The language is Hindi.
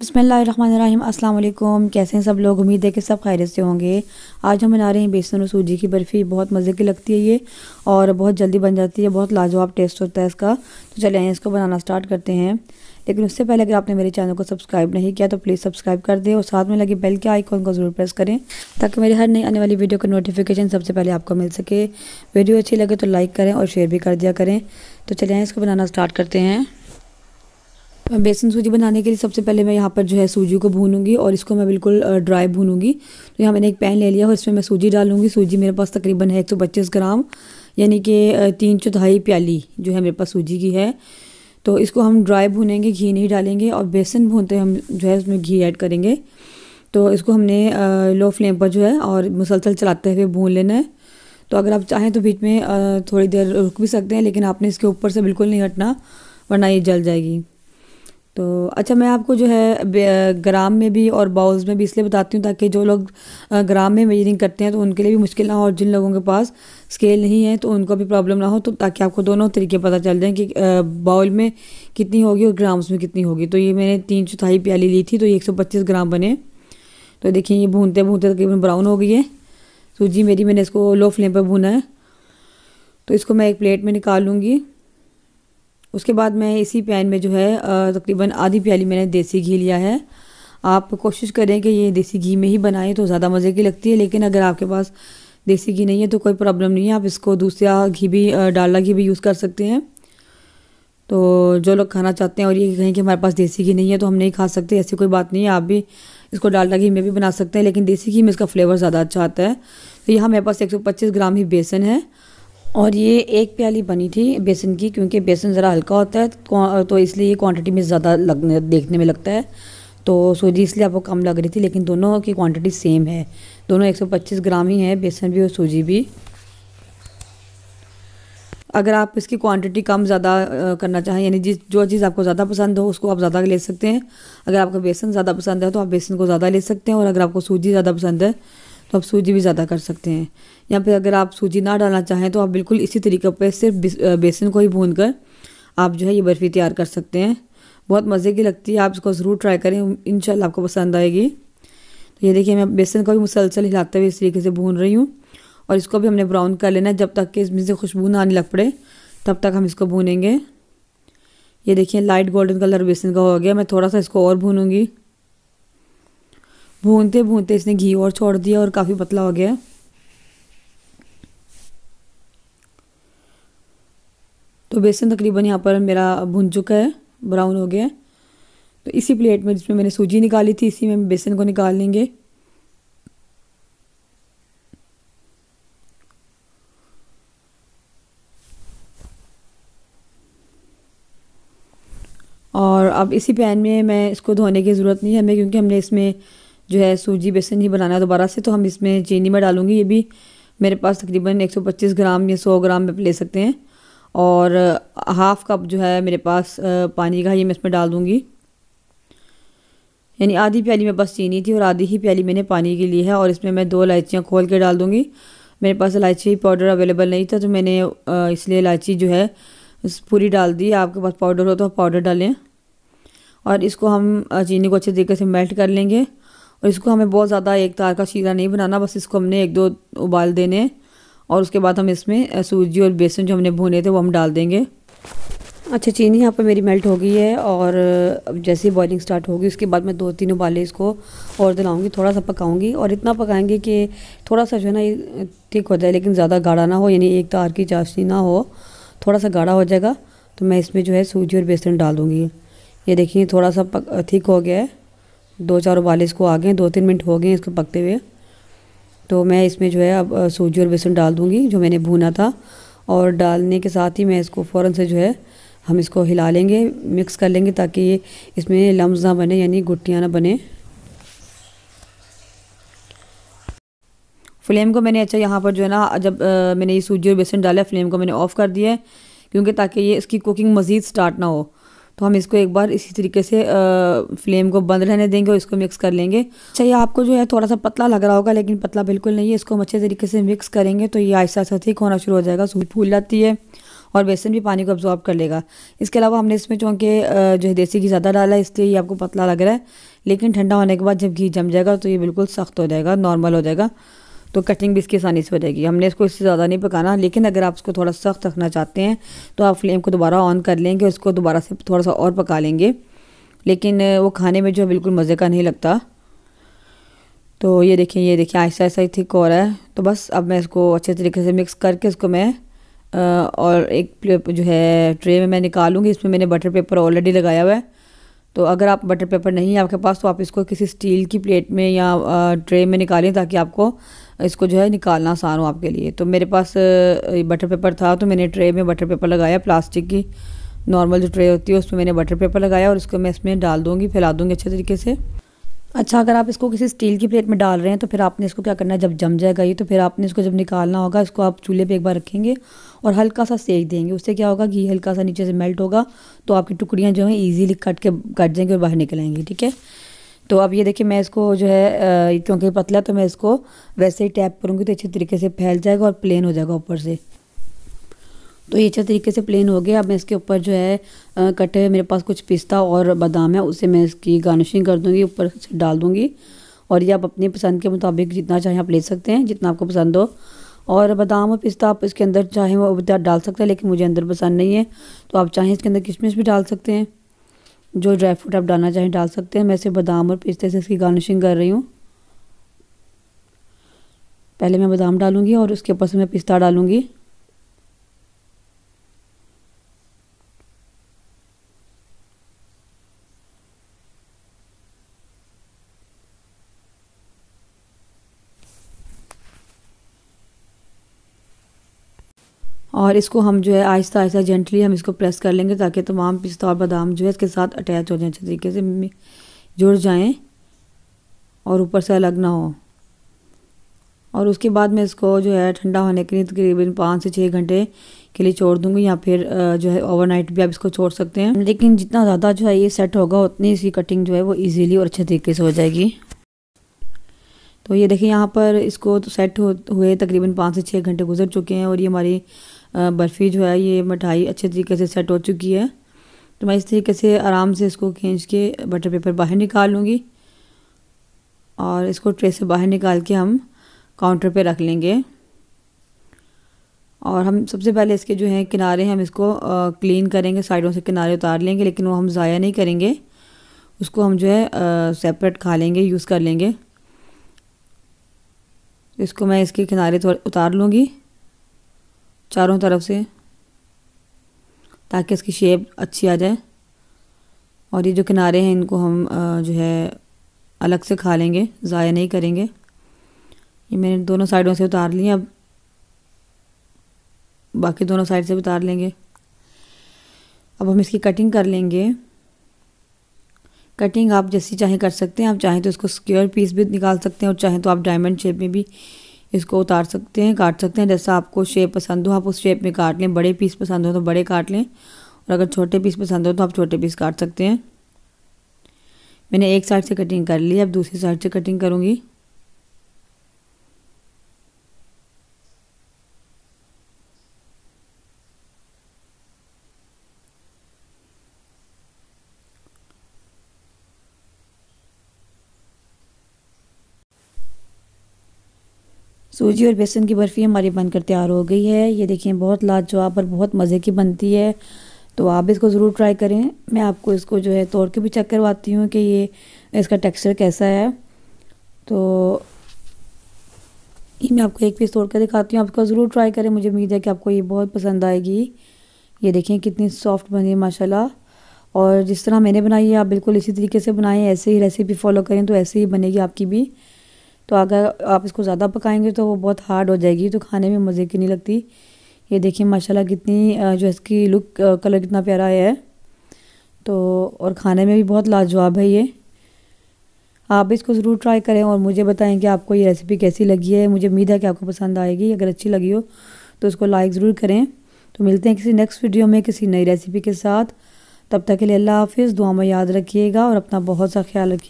बसमीम असल कैसे हैं सब लोग उम्मीद है कि सब खैरियत से होंगे आज हम बना रहे हैं बेसन और सूजी की बर्फ़ी बहुत मज़े की लगती है ये और बहुत जल्दी बन जाती है बहुत लाजवाब टेस्ट होता है इसका तो चले आए इसको बनाना स्टार्ट करते हैं लेकिन उससे पहले अगर आपने मेरे चैनल को सब्सक्राइब नहीं किया तो प्लीज़ सब्सक्राइब कर दें और साथ में लगे बेल के आइकॉन को ज़रूर प्रेस करें ताकि मेरी हर नई आने वाली वीडियो का नोटिफिकेशन सबसे पहले आपको मिल सके वीडियो अच्छी लगे तो लाइक करें और शेयर भी कर दिया करें तो चले आए इसको बनाना स्टार्ट करते हैं बेसन सूजी बनाने के लिए सबसे पहले मैं यहाँ पर जो है सूजी को भूनूंगी और इसको मैं बिल्कुल ड्राई भूनूंगी तो यहाँ मैंने एक पैन ले लिया और इसमें मैं सूजी डालूंगी सूजी मेरे पास तकरीबन है एक सौ पच्चीस ग्राम यानी कि तीन चौथाई प्याली जो है मेरे पास सूजी की है तो इसको हम ड्राई भूनेंगे घी नहीं डालेंगे और बेसन भूनते हम जो है उसमें घी ऐड करेंगे तो इसको हमने लो फ्लेम पर जो है और मुसलसल चलाते हुए भून लेना है तो अगर आप चाहें तो बीच में थोड़ी देर रुक भी सकते हैं लेकिन आपने इसके ऊपर से बिल्कुल नहीं हटना वरना ये जल जाएगी तो अच्छा मैं आपको जो है ग्राम में भी और बाउल्स में भी इसलिए बताती हूँ ताकि जो लोग ग्राम में मेजरिंग करते हैं तो उनके लिए भी मुश्किल ना हो और जिन लोगों के पास स्केल नहीं है तो उनको भी प्रॉब्लम ना हो तो ताकि आपको दोनों तरीके पता चल जाएँ कि बाउल में कितनी होगी और ग्राम्स में कितनी होगी तो ये मैंने तीन चौथाई प्याली ली थी तो ये एक ग्राम बने तो देखिए ये भूनते भूनते तकरीबन ब्राउन हो गई है सूजी तो मेरी मैंने इसको लो फ्लेम पर भूना है तो इसको मैं एक प्लेट में निकाल लूँगी उसके बाद मैं इसी पैन में जो है तकरीबन आधी प्याली मैंने देसी घी लिया है आप कोशिश करें कि ये देसी घी में ही बनाएं तो ज़्यादा मज़े की लगती है लेकिन अगर आपके पास देसी घी नहीं है तो कोई प्रॉब्लम नहीं है आप इसको दूसरा घी भी डालडा घी भी यूज़ कर सकते हैं तो जो लोग खाना चाहते हैं और ये कहें कि हमारे पास देसी घी नहीं है तो हम नहीं खा सकते ऐसी कोई बात नहीं है आप भी इसको डालडा घी में भी बना सकते हैं लेकिन देसी घी में इसका फ्लेवर ज़्यादा अच्छा आता है तो यहाँ मेरे पास एक ग्राम ही बेसन है और ये एक प्याली बनी थी बेसन की क्योंकि बेसन ज़रा हल्का होता है तो इसलिए ये क्वांटिटी में ज़्यादा लगने देखने में लगता है तो सूजी इसलिए आपको कम लग रही थी लेकिन दोनों की क्वांटिटी सेम है दोनों 125 ग्राम ही है बेसन भी और सूजी भी अगर आप इसकी क्वांटिटी कम ज़्यादा करना चाहें यानी जिस जो चीज़ आपको ज़्यादा पसंद हो उसको आप ज़्यादा ले सकते हैं अगर आपको बेसन ज़्यादा पसंद है तो आप बेसन को ज़्यादा ले सकते हैं और अगर आपको सूजी ज़्यादा पसंद है तो आप सूजी भी ज़्यादा कर सकते हैं या फिर अगर आप सूजी ना डालना चाहें तो आप बिल्कुल इसी तरीके पर सिर्फ बेसन को ही भून कर आप जो है ये बर्फ़ी तैयार कर सकते हैं बहुत मज़े की लगती है आप इसको ज़रूर ट्राई करें इन आपको पसंद आएगी तो ये देखिए मैं बेसन को भी मुसलसल हिलाते हुए इस तरीके से भून रही हूँ और इसको भी हमने ब्राउन कर लेना है जब तक कि इसमें से खुशबू ना आने लग पड़े तब तक हम इसको भूनेंगे ये देखिए लाइट गोल्डन कलर बेसन का हो गया मैं थोड़ा सा इसको और भूनूंगी भूनते भूनते इसने घी और छोड़ दिया और काफ़ी पतला हो गया तो बेसन तकरीबन यहाँ पर मेरा भुन चुका है ब्राउन हो गया है तो इसी प्लेट में जिसमें मैंने सूजी निकाली थी इसी में बेसन को निकाल लेंगे और अब इसी पैन में मैं इसको धोने की ज़रूरत नहीं है हमें क्योंकि हमने इसमें जो है सूजी बेसन ही बनाना है दोबारा से तो हम इसमें चीनी में डालूंगी ये भी मेरे पास तकरीबन 125 ग्राम या 100 ग्राम में ले सकते हैं और हाफ़ कप जो है मेरे पास पानी का ये मैं इसमें डाल दूँगी यानी आधी प्याली मेरे पास चीनी थी और आधी ही प्याली मैंने पानी की ली है और इसमें मैं दो इलायचियाँ खोल के डाल दूँगी मेरे पास इलायची पाउडर अवेलेबल नहीं था तो मैंने इसलिए इलायची जो है पूरी डाल दी आपके पास पाउडर हो तो आप पाउडर डालें और इसको हम चीनी को अच्छे तरीके से मेल्ट कर लेंगे और इसको हमें बहुत ज़्यादा एक तार का शीरा नहीं बनाना बस इसको हमने एक दो उबाल देने और उसके बाद हम इसमें सूजी और बेसन जो हमने भुने थे वो हम डाल देंगे अच्छा चीनी यहाँ पर मेरी मेल्ट हो गई है और जैसे ही बॉइलिंग स्टार्ट होगी उसके बाद मैं दो तीन उबाले इसको और दिलाऊंगी थोड़ा सा पकाऊंगी और इतना पकाएंगे कि थोड़ा सा जो है ना ठीक हो जाए लेकिन ज़्यादा गाढ़ा ना हो यानी एक तार की चाशनी ना हो थोड़ा सा गाढ़ा हो जाएगा तो मैं इसमें जो है सूजी और बेसन डाल दूँगी ये देखिए थोड़ा सा ठीक हो गया है दो चार उबाले इसको आ गए दो तीन मिनट हो गए इसको पकते हुए तो मैं इसमें जो है अब सूजी और बेसन डाल दूँगी जो मैंने भूना था और डालने के साथ ही मैं इसको फ़ौर से जो है हम इसको हिला लेंगे मिक्स कर लेंगे ताकि ये इसमें लम्ब ना बने यानी गुटियाँ ना बने फ्लेम को मैंने अच्छा यहाँ पर जो है ना जब आ, मैंने ये सूजी और बेसन डाला फ्लेम को मैंने ऑफ़ कर दिया है क्योंकि ताकि ये इसकी कुकिंग मज़ीद स्टार्ट ना हो तो हम इसको एक बार इसी तरीके से फ्लेम को बंद रहने देंगे और इसको मिक्स कर लेंगे अच्छा ये आपको जो है थोड़ा सा पतला लग रहा होगा लेकिन पतला बिल्कुल नहीं है इसको हम अच्छे तरीके से मिक्स करेंगे तो ये आहिस्ता आहिस्ता ठीक होना शुरू हो जाएगा सूखी फूल जाती है और बेसन भी पानी को अब्जॉर्ब कर लेगा इसके अलावा हमने इसमें चूँकि जो है देसी घी ज़्यादा डाला है इसलिए ये आपको पतला लग रहा है लेकिन ठंडा होने के बाद जब घी जम जाएगा तो ये बिल्कुल सख्त हो जाएगा नॉर्मल हो जाएगा तो कटिंग भी इसकी आसानी से हो जाएगी हमने इसको इससे ज़्यादा नहीं पकाना लेकिन अगर आप इसको थोड़ा सख्त रखना चाहते हैं तो आप फ्लेम को दोबारा ऑन कर लेंगे उसको दोबारा से थोड़ा सा और पका लेंगे लेकिन वो खाने में जो है बिल्कुल मज़े का नहीं लगता तो ये देखें ये देखें आहिस्ता आहिस्ता ही थिक हो रहा है तो बस अब मैं इसको अच्छे तरीके से मिक्स करके इसको मैं और एक जो है ट्रे में मैं निकालूंगी इसमें मैंने बटर पेपर ऑलरेडी लगाया हुआ है तो अगर आप बटर पेपर नहीं है आपके पास तो आप इसको किसी स्टील की प्लेट में या ट्रे में निकालें ताकि आपको इसको जो है निकालना आसान हो आपके लिए तो मेरे पास बटर पेपर था तो मैंने ट्रे में बटर पेपर लगाया प्लास्टिक की नॉर्मल जो ट्रे होती है उसमें मैंने बटर पेपर लगाया और इसको मैं इसमें डाल दूँगी फैला दूँगी अच्छे तरीके से अच्छा अगर आप इसको किसी स्टील की प्लेट में डाल रहे हैं तो फिर आपने इसको क्या करना है जब जम जाएगा ये तो फिर आपने इसको जब निकालना होगा इसको आप चूल्हे पे एक बार रखेंगे और हल्का सा सेक देंगे उससे क्या होगा घी हल्का सा नीचे से मेल्ट होगा तो आपकी टुकड़ियाँ जो हैं ईजीली कट के कट जाएंगी और बाहर निकल आएंगी ठीक है तो अब ये देखिए मैं इसको जो है क्योंकि पतला तो मैं इसको वैसे ही टैप करूँगी तो अच्छे तरीके से फैल जाएगा और प्लेन हो जाएगा ऊपर से तो ये अच्छे तरीके से प्लेन हो गया अब मैं इसके ऊपर जो है कटे हुए मेरे पास कुछ पिस्ता और बादाम है उसे मैं इसकी गार्निशिंग कर दूँगी ऊपर से डाल दूँगी और ये आप अपनी पसंद के मुताबिक जितना चाहें आप ले सकते हैं जितना आपको पसंद हो और बादाम और पिस्ता आप इसके अंदर चाहें वो डाल सकते हैं लेकिन मुझे अंदर पसंद नहीं है तो आप चाहें इसके अंदर किशमिश भी डाल सकते हैं जो ड्राई फ्रूट आप डालना चाहें डाल सकते हैं मैं सिर्फ बादाम और पिस्ते से इसकी गार्निशिंग कर रही हूँ पहले मैं बादाम डालूँगी और उसके ऊपर से मैं पिस्ता डालूँगी और इसको हम जो है आहिस्ता आहिस्ता जेंटली हम इसको प्रेस कर लेंगे ताकि तमाम पिस्ता और बादाम जो है इसके साथ अटैच हो जाए अच्छे तरीके से जुड़ जाएँ और ऊपर से अलग ना हो और उसके बाद मैं इसको जो है ठंडा होने के लिए तकरीबन पाँच से छः घंटे के लिए छोड़ दूंगी या फिर जो है ओवरनाइट भी आप इसको छोड़ सकते हैं लेकिन जितना ज़्यादा जो है ये सेट होगा उतनी इसकी कटिंग जो है वो इजीली और अच्छे तरीके से हो जाएगी तो ये देखें यहाँ पर इसको तो सेट हो हुए तकरीबन पाँच से छः घंटे गुजर चुके हैं और ये हमारी बर्फ़ी जो है ये मिठाई अच्छे तरीके से सेट हो चुकी है तो मैं इस तरीके से आराम से इसको खींच के बटर पेपर बाहर निकाल लूँगी और इसको ट्रे से बाहर निकाल के हम काउंटर पे रख लेंगे और हम सबसे पहले इसके जो हैं किनारे हम इसको क्लीन करेंगे साइडों से किनारे उतार लेंगे लेकिन वो हम ज़ाया नहीं करेंगे उसको हम जो है सेपरेट खा लेंगे यूज़ कर लेंगे इसको मैं इसके किनारे थोड़ा उतार लूँगी चारों तरफ से ताकि इसकी शेप अच्छी आ जाए और ये जो किनारे हैं इनको हम जो है अलग से खा लेंगे ज़ाया नहीं करेंगे ये मैंने दोनों साइडों से उतार लिया अब बाकी दोनों साइड से भी उतार लेंगे अब हम इसकी कटिंग कर लेंगे कटिंग आप जैसी चाहे कर सकते हैं आप चाहें तो इसको स्क्वेयर पीस भी निकाल सकते हैं और चाहें तो आप डायमंड शेप में भी इसको उतार सकते हैं काट सकते हैं जैसा आपको शेप पसंद हो आप उस शेप में काट लें बड़े पीस पसंद हो तो बड़े काट लें और अगर छोटे पीस पसंद हो तो आप छोटे पीस काट सकते हैं मैंने एक साइड से कटिंग कर ली अब दूसरी साइड से कटिंग करूँगी सूजी और बेसन की बर्फ़ी हमारी बनकर तैयार हो गई है ये देखिए बहुत लाजवाब और बहुत मज़े की बनती है तो आप इसको ज़रूर ट्राई करें मैं आपको इसको जो है तोड़ के भी चेक करवाती हूँ कि ये इसका टेक्सचर कैसा है तो ये मैं आपको एक पीस तोड़ कर दिखाती हूँ आपको ज़रूर ट्राई करें मुझे उम्मीद है कि आपको ये बहुत पसंद आएगी ये देखें कितनी सॉफ्ट बनी है माशाल्लाह और जिस तरह मैंने बनाई है आप बिल्कुल इसी तरीके से बनाएं ऐसे ही रेसिपी फॉलो करें तो ऐसे ही बनेगी आपकी भी तो अगर आप इसको ज़्यादा पकाएंगे तो वो बहुत हार्ड हो जाएगी तो खाने में मज़े की नहीं लगती ये देखिए माशाल्लाह कितनी जो इसकी लुक कलर कितना प्यारा है तो और खाने में भी बहुत लाजवाब है ये आप इसको ज़रूर ट्राई करें और मुझे बताएं कि आपको ये रेसिपी कैसी लगी है मुझे उम्मीद है कि आपको पसंद आएगी अगर अच्छी लगी हो तो उसको लाइक ज़रूर करें तो मिलते हैं किसी नेक्स्ट वीडियो में किसी नई रेसिपी के साथ तब तक के लिए अल्लाह हाफिज़ दुआ में याद रखिएगा और अपना बहुत सा ख्याल रखिए